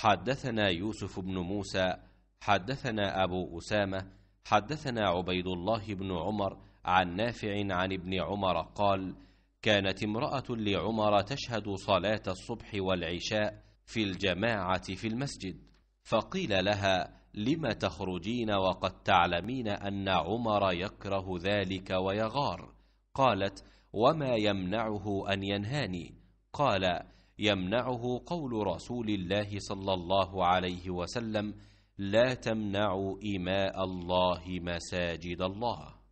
حدثنا يوسف بن موسى حدثنا أبو أسامة حدثنا عبيد الله بن عمر عن نافع عن ابن عمر قال كانت امرأة لعمر تشهد صلاة الصبح والعشاء في الجماعة في المسجد فقيل لها لم تخرجين وقد تعلمين أن عمر يكره ذلك ويغار قالت وما يمنعه أن ينهاني قال يمنعه قول رسول الله صلى الله عليه وسلم لا تمنعوا إماء الله مساجد الله